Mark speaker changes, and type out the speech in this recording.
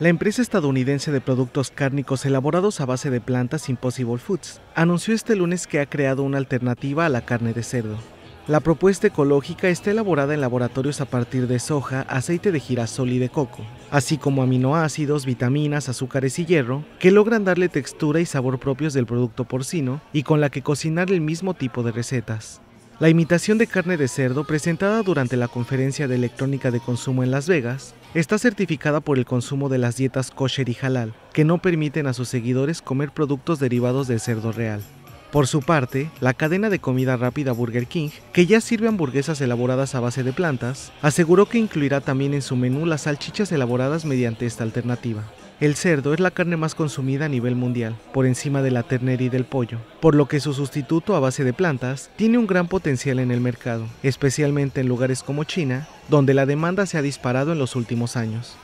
Speaker 1: La empresa estadounidense de productos cárnicos elaborados a base de plantas Impossible Foods anunció este lunes que ha creado una alternativa a la carne de cerdo. La propuesta ecológica está elaborada en laboratorios a partir de soja, aceite de girasol y de coco, así como aminoácidos, vitaminas, azúcares y hierro, que logran darle textura y sabor propios del producto porcino y con la que cocinar el mismo tipo de recetas. La imitación de carne de cerdo presentada durante la conferencia de electrónica de consumo en Las Vegas está certificada por el consumo de las dietas kosher y halal, que no permiten a sus seguidores comer productos derivados del cerdo real. Por su parte, la cadena de comida rápida Burger King, que ya sirve hamburguesas elaboradas a base de plantas, aseguró que incluirá también en su menú las salchichas elaboradas mediante esta alternativa. El cerdo es la carne más consumida a nivel mundial, por encima de la ternera y del pollo, por lo que su sustituto a base de plantas tiene un gran potencial en el mercado, especialmente en lugares como China, donde la demanda se ha disparado en los últimos años.